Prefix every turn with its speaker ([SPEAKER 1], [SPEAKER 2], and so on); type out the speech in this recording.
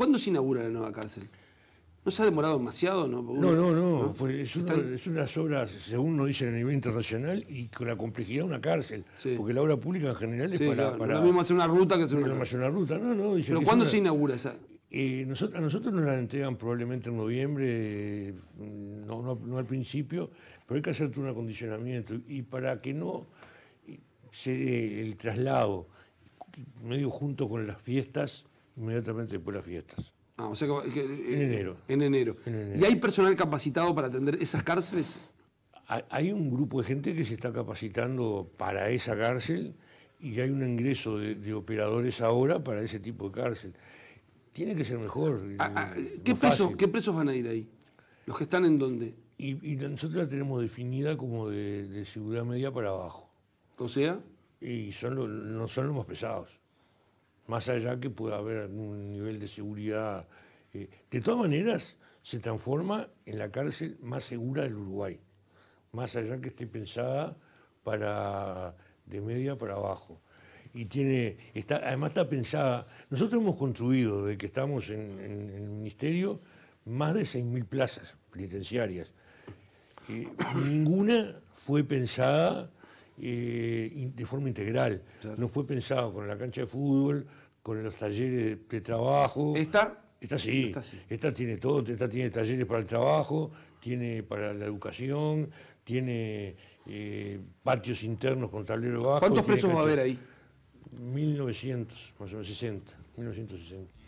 [SPEAKER 1] ¿Cuándo se inaugura la nueva cárcel? ¿No se ha demorado demasiado? No, no, no. es, una, unas obras, según nos dicen a nivel internacional, y con la complejidad de una cárcel. Porque la obra pública en general es para, No lo hacer una ruta que hacer no una ruta. No, no. ¿Pero cuándo se inaugura esa? Eh, nosotros, a nosotros nos la entregan probablemente en noviembre, mm, no, al principio, pero hay que hacer un acondicionamiento. Y para que no eh, se dé el traslado, medio junto con las fiestas, inmediatamente después de las fiestas. Ah, o sea que, eh, en, enero. en, enero. ¿Y hay personal capacitado para atender esas cárceles? Hay un grupo de gente que se está capacitando para esa cárcel y hay un ingreso de, operadores ahora para ese tipo de cárcel. Tiene que ser mejor. Eh, ah, ah, ¿qué, presos, ¿Qué van a ir ahí? ¿Los que están en dónde? Y, nosotros la tenemos definida como de, seguridad media para abajo. ¿O sea? Y son no son los más pesados más allá que pueda haber algún nivel de seguridad. Eh, de todas maneras, se transforma en la cárcel más segura del Uruguay, más allá que esté pensada para de media para abajo. Y tiene, está, además está pensada, nosotros hemos construido desde que estamos en, el ministerio más de 6.000 plazas penitenciarias. y eh, ninguna fue pensada eh, de forma integral. No fue pensado con la cancha de fútbol, con los talleres de trabajo. Esta sí, esta, sí. esta tiene todo, esta tiene talleres para el trabajo, tiene para la educación, tiene eh, patios internos con tablero bajo. ¿Cuántos presos va a haber ahí? 1900, más o menos 60, 1960.